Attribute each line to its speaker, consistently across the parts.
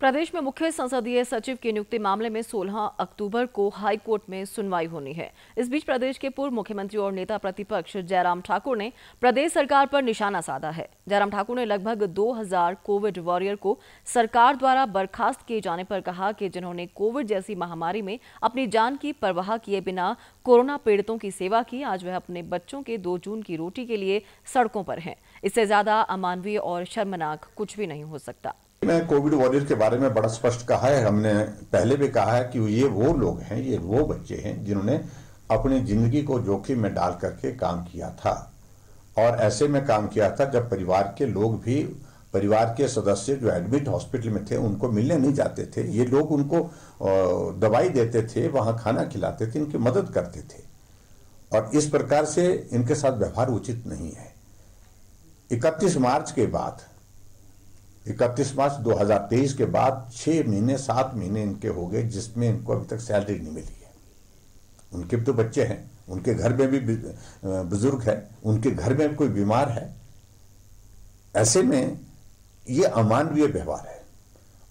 Speaker 1: प्रदेश में मुख्य संसदीय सचिव की नियुक्ति मामले में 16 अक्टूबर को हाई कोर्ट में सुनवाई होनी है इस बीच प्रदेश के पूर्व मुख्यमंत्री और नेता प्रतिपक्ष जयराम ठाकुर ने प्रदेश सरकार पर निशाना साधा है जयराम ठाकुर ने लगभग 2000 कोविड वॉरियर को सरकार द्वारा बर्खास्त किए जाने पर कहा कि जिन्होंने कोविड जैसी महामारी में अपनी जान की परवाह किए बिना कोरोना पीड़ितों की सेवा की आज वह अपने बच्चों के दो जून की रोटी के लिए सड़कों पर हैं इससे ज्यादा अमानवीय और शर्मनाक कुछ भी नहीं हो सकता
Speaker 2: मैं कोविड वॉरियर के बारे में बड़ा स्पष्ट कहा है हमने पहले भी कहा है कि ये वो लोग हैं ये वो बच्चे हैं जिन्होंने अपनी जिंदगी को जोखिम में डाल करके काम किया था और ऐसे में काम किया था जब परिवार के लोग भी परिवार के सदस्य जो एडमिट हॉस्पिटल में थे उनको मिलने नहीं जाते थे ये लोग उनको दवाई देते थे वहाँ खाना खिलाते थे इनकी मदद करते थे और इस प्रकार से इनके साथ व्यवहार उचित नहीं है इकतीस मार्च के बाद इकतीस मार्च 2023 के बाद छः महीने सात महीने इनके हो गए जिसमें इनको अभी तक सैलरी नहीं मिली है उनके भी तो बच्चे हैं उनके घर में भी बुजुर्ग है उनके घर में कोई बीमार है ऐसे में ये अमानवीय व्यवहार है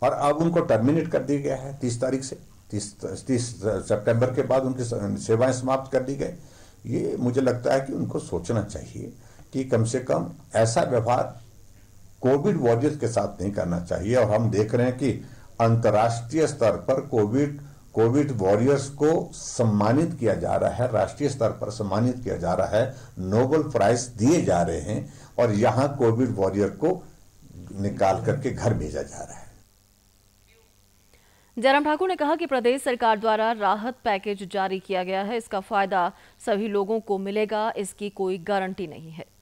Speaker 2: और अब उनको टर्मिनेट कर दिया गया है तीस तारीख से तीस तीस सेप्टेम्बर के बाद उनकी सेवाएं समाप्त कर दी गई ये मुझे लगता है कि उनको सोचना चाहिए कि कम से कम ऐसा व्यवहार कोविड वॉरियर्स के साथ नहीं करना चाहिए और हम देख रहे हैं कि अंतर्राष्ट्रीय स्तर पर कोविड कोविड वॉरियर्स को सम्मानित किया जा रहा है राष्ट्रीय स्तर पर सम्मानित किया जा रहा है नोबल प्राइज दिए जा रहे हैं और यहाँ कोविड वॉरियर को निकाल करके घर भेजा जा रहा है
Speaker 1: जयराम ठाकुर ने कहा कि प्रदेश सरकार द्वारा राहत पैकेज जारी किया गया है इसका फायदा सभी लोगों को मिलेगा इसकी कोई गारंटी नहीं है